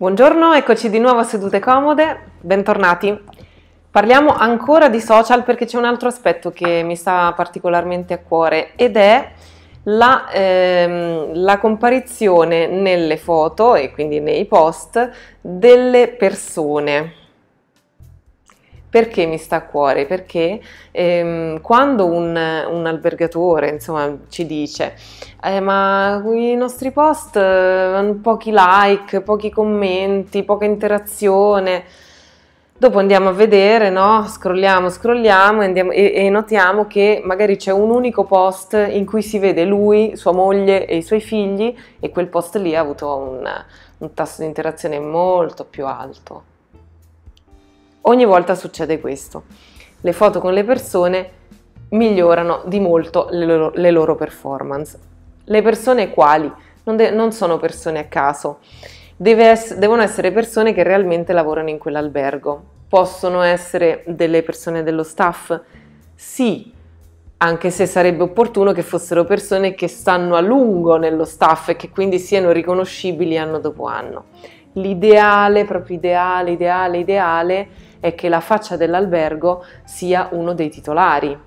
Buongiorno, eccoci di nuovo a sedute comode, bentornati. Parliamo ancora di social perché c'è un altro aspetto che mi sta particolarmente a cuore ed è la, ehm, la, comparizione nelle foto e quindi nei post delle persone. Perché mi sta a cuore? Perché ehm, quando un, un albergatore insomma, ci dice eh, ma i nostri post eh, hanno pochi like, pochi commenti, poca interazione, dopo andiamo a vedere, no? scrolliamo, scrolliamo andiamo, e, e, notiamo che magari c'è un unico post in cui si vede lui, sua moglie e i suoi figli e quel post lì ha avuto un, un tasso di interazione molto più alto. Ogni volta succede questo. Le foto con le persone migliorano di molto le loro, le loro performance. Le persone quali? Non, de- non sono persone a caso, ess- devono essere persone che realmente lavorano in quell'albergo. Possono essere delle persone dello staff? Sì, anche se sarebbe opportuno che fossero persone che stanno a lungo nello staff e che quindi siano riconoscibili anno dopo anno. L'ideale, proprio ideale, ideale, ideale è che la faccia dell'albergo sia uno dei titolari,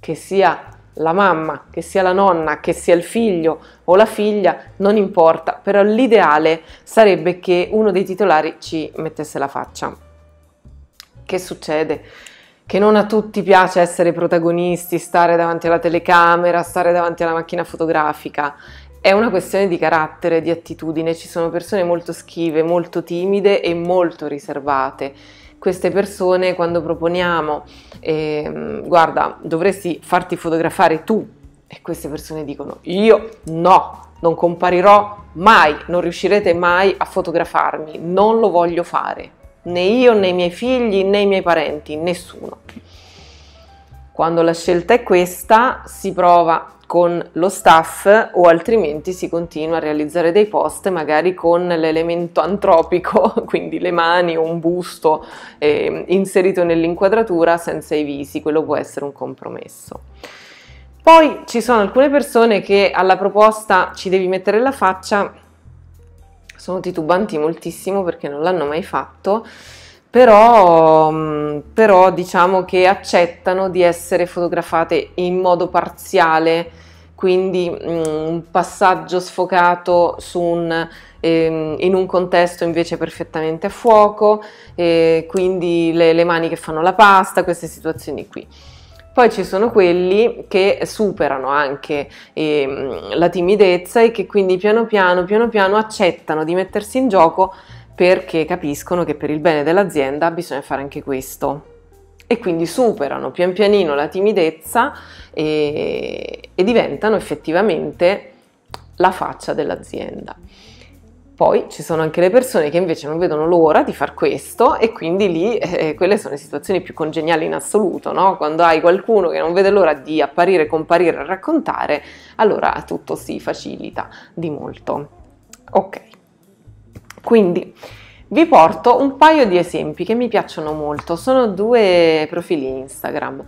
che sia la mamma, che sia la nonna, che sia il figlio o la figlia, non importa, però l'ideale sarebbe che uno dei titolari ci mettesse la faccia. Che succede? Che non a tutti piace essere protagonisti, stare davanti alla telecamera, stare davanti alla macchina fotografica. È una questione di carattere, di attitudine, ci sono persone molto schive, molto timide e molto riservate queste persone quando proponiamo, eh, guarda, dovresti farti fotografare tu e queste persone dicono io no, non comparirò mai, non riuscirete mai a fotografarmi, non lo voglio fare, né io né i miei figli né i miei parenti, nessuno. Quando la scelta è questa, si prova con lo staff o altrimenti si continua a realizzare dei post magari con l'elemento antropico, quindi le mani o un busto eh, inserito nell'inquadratura senza i visi, quello può essere un compromesso. Poi ci sono alcune persone che alla proposta ci devi mettere la faccia, sono titubanti moltissimo perché non l'hanno mai fatto però, mm, però diciamo che accettano di essere fotografate in modo parziale, quindi mm, un passaggio sfocato un, eh, in un contesto invece perfettamente a fuoco, eh, quindi le, le mani che fanno la pasta, queste situazioni qui. Poi ci sono quelli che superano anche eh, la timidezza e che quindi piano piano, piano piano accettano di mettersi in gioco perché capiscono che per il bene dell'azienda bisogna fare anche questo e quindi superano pian pianino la timidezza e, e diventano effettivamente la faccia dell'azienda. Poi ci sono anche le persone che invece non vedono l'ora di far questo e quindi lì eh, eh quelle sono le situazioni più congeniali in assoluto, no? Quando hai qualcuno che non vede l'ora di apparire, comparire, raccontare, allora tutto si facilita di molto. Ok. Quindi vi porto un paio di esempi che mi piacciono molto, sono due profili Instagram.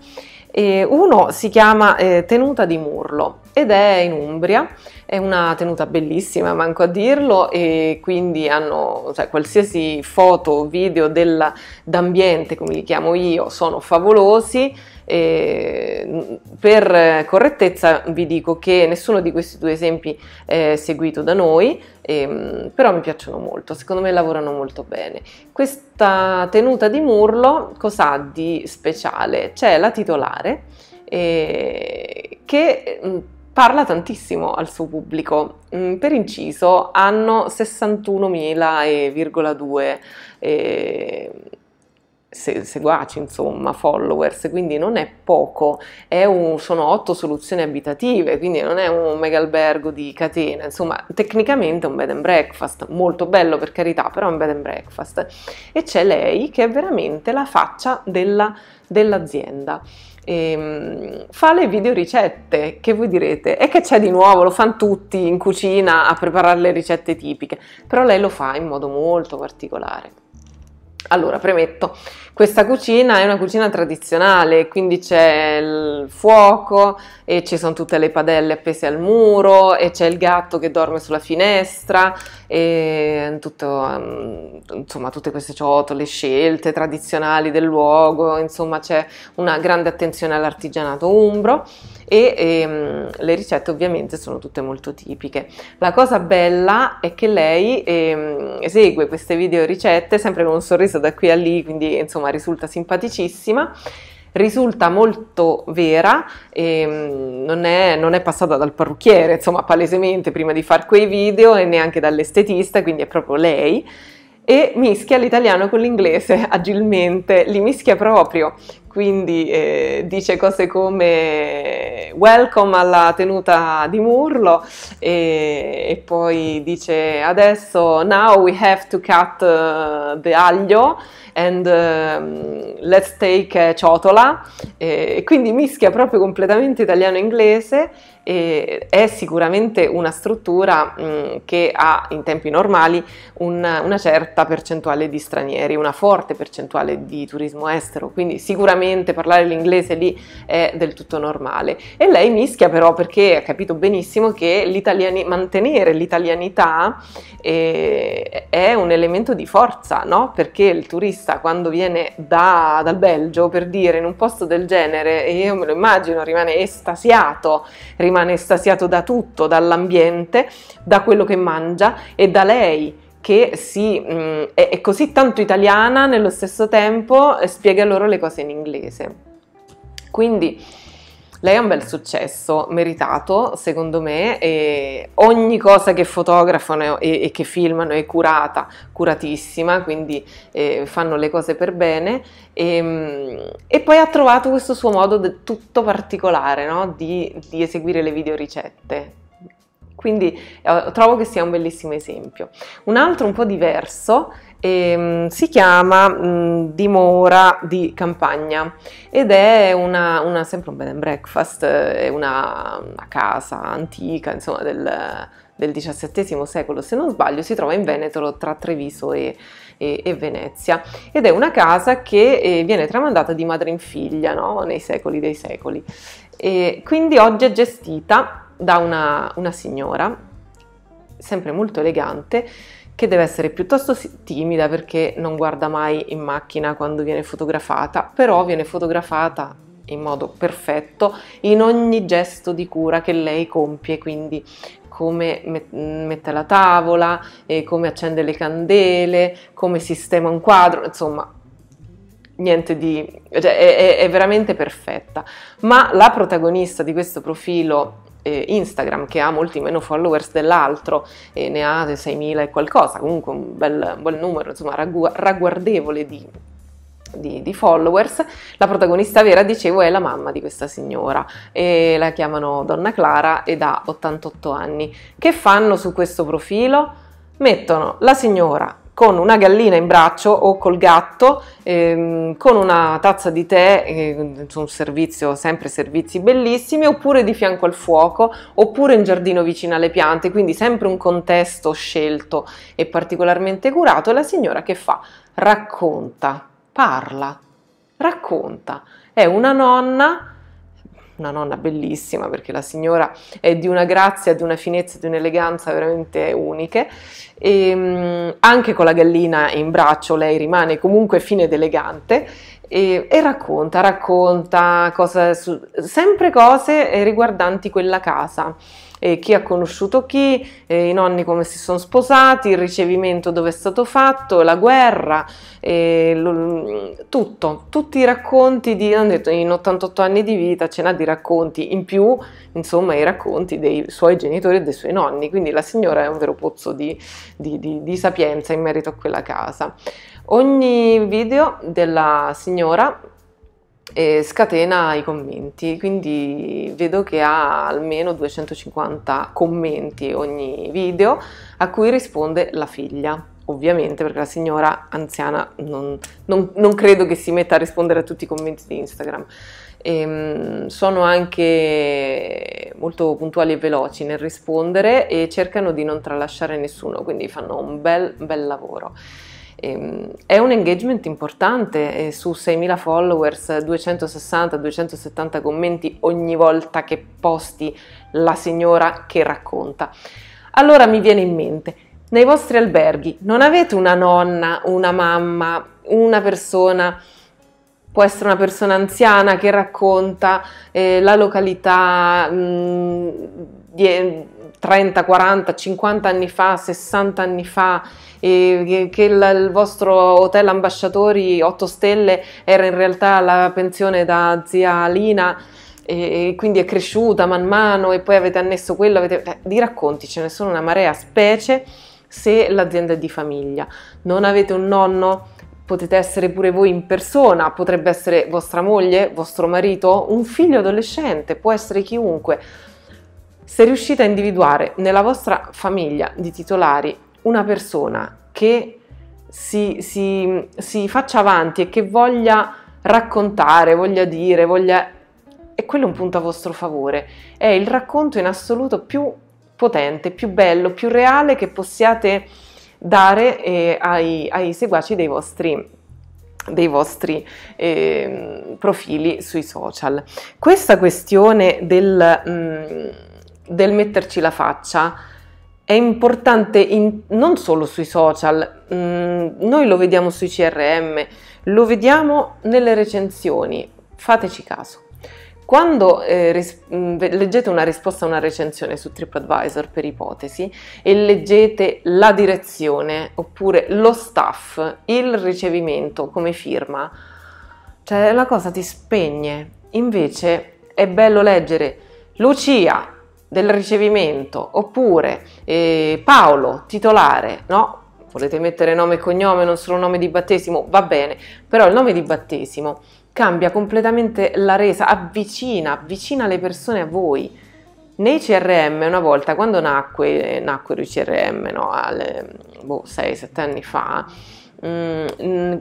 uno si chiama eh, Tenuta di Murlo ed è in Umbria, è una tenuta bellissima, manco a dirlo, e quindi hanno cioè, qualsiasi foto o video della, d'ambiente, come li chiamo io, sono favolosi. E per correttezza vi dico che nessuno di questi due esempi è seguito da noi, ehm, però mi piacciono molto, secondo me lavorano molto bene. Questa tenuta di Murlo cos'ha di speciale? C'è la titolare eh, che parla tantissimo al suo pubblico. Mm, per inciso hanno 61.000,2 eh, seguaci, insomma, followers, quindi non è poco, è un, sono otto soluzioni abitative, quindi non è un mega albergo di catena, insomma, tecnicamente è un bed and breakfast, molto bello per carità, però è un bed and breakfast. E c'è lei che è veramente la faccia della, dell'azienda e, ehm, fa le videoricette, che voi direte, e che c'è di nuovo, lo fanno tutti in cucina a preparare le ricette tipiche, però lei lo fa in modo molto particolare. Allora, premetto, questa cucina è una cucina tradizionale, quindi c'è il fuoco e ci sono tutte le padelle appese al muro e c'è il gatto che dorme sulla finestra e tutto, mm, insomma, tutte queste ciotole, scelte tradizionali del luogo, insomma c'è una grande attenzione all'artigianato umbro e ehm, le ricette ovviamente sono tutte molto tipiche. La cosa bella è che lei ehm, esegue queste video ricette sempre con un sorriso da qui a lì, quindi insomma risulta simpaticissima risulta molto vera, ehm, non, è, non, è, passata dal parrucchiere, insomma, palesemente prima di fare quei video e neanche dall'estetista, quindi è proprio lei. E mischia l'italiano con l'inglese agilmente, li mischia proprio, quindi eh, dice cose come welcome alla tenuta di Murlo e, e, poi dice adesso now we have to cut uh, the aglio and um, Let's Take eh, Ciotola, e quindi mischia proprio completamente italiano e inglese è sicuramente una struttura mh, che ha in tempi normali un, una certa percentuale di stranieri, una forte percentuale di turismo estero, quindi sicuramente parlare l'inglese lì è del tutto normale. E lei mischia però perché ha capito benissimo che l'italiani, mantenere l'italianità eh, è un elemento di forza, no? perché il turista turista quando viene da, dal Belgio per dire in un posto del genere, e io me lo immagino, rimane estasiato, rimane estasiato da tutto, dall'ambiente, da quello che mangia e da lei che si, mh, mm, è, è così tanto italiana nello stesso tempo eh, spiega loro le cose in inglese. Quindi lei ha un bel successo, meritato secondo me, e ogni cosa che fotografano e, e che filmano è curata, curatissima, quindi eh, fanno le cose per bene. E, ehm, e, poi ha trovato questo suo modo tutto particolare no? di, di eseguire le videoricette. Quindi eh, trovo che sia un bellissimo esempio. Un altro un po' diverso e ehm, si chiama mh, Dimora di Campagna ed è una, una, sempre un bed and breakfast, è una, una casa antica insomma, del, del, XVII secolo se non sbaglio, si trova in Veneto tra Treviso e, e, e Venezia ed è una casa che eh, viene tramandata di madre in figlia no? nei secoli dei secoli e quindi oggi è gestita da una, una signora sempre molto elegante che deve essere piuttosto timida perché non guarda mai in macchina quando viene fotografata, però viene fotografata in modo perfetto in ogni gesto di cura che lei compie, quindi come mette la tavola, eh, come accende le candele, come sistema un quadro, insomma niente di... Cioè, è, è veramente perfetta. Ma la protagonista di questo profilo eh, Instagram che ha molti meno followers dell'altro e ne ha 6.000 e qualcosa, comunque un bel, un bel numero, insomma raggu- ragguardevole di di, di, followers, la protagonista vera, dicevo, è la mamma di questa signora e la chiamano Donna Clara ed ha 88 anni. Che fanno su questo profilo? Mettono la signora con una gallina in braccio o col gatto, ehm, con una tazza di tè, eh, un servizio, sempre servizi bellissimi, oppure di fianco al fuoco, oppure in giardino vicino alle piante, quindi sempre un contesto scelto e particolarmente curato. E la signora che fa? Racconta, parla, racconta. È una nonna una nonna bellissima perché la signora è di una grazia, di una finezza, di un'eleganza veramente uniche. E, ehm, anche con la gallina in braccio lei rimane comunque fine ed elegante e, e racconta, racconta cosa, sempre cose eh, riguardanti quella casa eh, chi ha conosciuto chi, eh, i nonni come si sono sposati, il ricevimento dove è stato fatto, la guerra, lo, tutto, tutti i racconti di, hanno detto, in 88 anni di vita ce n'ha di racconti, in più insomma i racconti dei suoi genitori e dei suoi nonni, quindi la signora è un vero pozzo di, di, di, di sapienza in merito a quella casa. Ogni video della signora e scatena i commenti, quindi vedo che ha almeno 250 commenti ogni video a cui risponde la figlia. Ovviamente, perché la signora anziana non, non, non credo che si metta a rispondere a tutti i commenti di Instagram. E, ehm, sono anche molto puntuali e veloci nel rispondere e cercano di non tralasciare nessuno, quindi fanno un bel, bel lavoro. Ehm, è un engagement importante, eh, su 6.000 followers, 260-270 commenti ogni volta che posti la signora che racconta. Allora mi viene in mente, nei vostri alberghi non avete una nonna, una mamma, una persona, può essere una persona anziana che racconta eh, la località, mh, mm, di, 30, 40, 50 anni fa, 60 anni fa, eh, che il, il, vostro hotel ambasciatori 8 stelle era in realtà la pensione da zia Lina e, e quindi è cresciuta man mano e poi avete annesso quello, avete, eh, di racconti ce ne sono una marea, specie se l'azienda è di famiglia. Non avete un nonno? potete essere pure voi in persona, potrebbe essere vostra moglie, vostro marito, un figlio adolescente, può essere chiunque. Se riuscite a individuare nella vostra famiglia di titolari una persona che si, si, si faccia avanti e che voglia raccontare, voglia dire, voglia... E quello un punto a vostro favore. È il racconto in assoluto più potente, più bello, più reale che possiate dare eh, ai, ai, seguaci dei vostri, dei vostri eh, profili sui social. Questa questione del... Mh, mm, del metterci la faccia è importante in, non solo sui social, mh, mm, noi lo vediamo sui CRM, lo vediamo nelle recensioni, fateci caso. Quando eh, res- mm, leggete una risposta a una recensione su TripAdvisor per ipotesi e leggete la direzione oppure lo staff, il ricevimento come firma, cioè la cosa ti spegne. Invece è bello leggere Lucia del ricevimento, oppure eh, Paolo, titolare, no? Volete mettere nome e cognome, non solo nome di battesimo, va bene, però il nome di battesimo cambia completamente la resa, avvicina, avvicina le persone a voi. Nei CRM una volta, quando nacque, nacquero i CRM, no, 6-7 boh, anni fa, mm,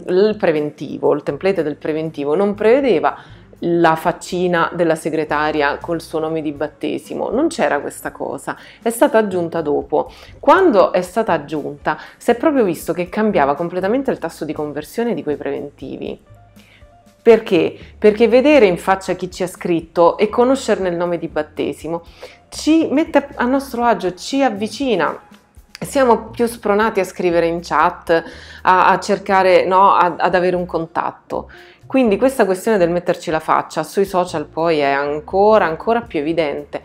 il preventivo, il template del preventivo non prevedeva la faccina della segretaria col suo nome di battesimo, non c'era questa cosa, è stata aggiunta dopo. Quando è stata aggiunta si è proprio visto che cambiava completamente il tasso di conversione di quei preventivi. Perché? Perché vedere in faccia chi ci ha scritto e conoscerne il nome di battesimo ci mette a nostro agio, ci avvicina siamo più spronati a scrivere in chat, a, a cercare, no, ad, ad avere un contatto. Quindi questa questione del metterci la faccia sui social poi è ancora, ancora più evidente.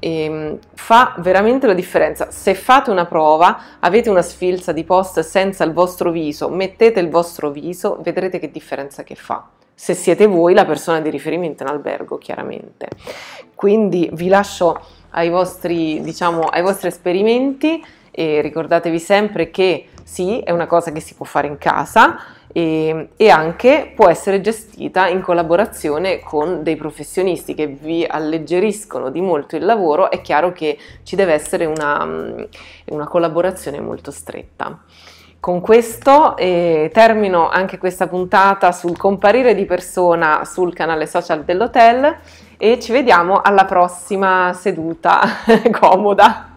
E ehm, fa veramente la differenza. Se fate una prova, avete una sfilza di post senza il vostro viso, mettete il vostro viso, vedrete che differenza che fa. Se siete voi la persona di riferimento in albergo, chiaramente. Quindi vi lascio ai vostri, diciamo, ai vostri esperimenti e ricordatevi sempre che sì, è una cosa che si può fare in casa e, ehm, e anche può essere gestita in collaborazione con dei professionisti che vi alleggeriscono di molto il lavoro. È chiaro che ci deve essere una, mm, una collaborazione molto stretta. Con questo eh, termino anche questa puntata sul comparire di persona sul canale social dell'hotel e ci vediamo alla prossima seduta comoda.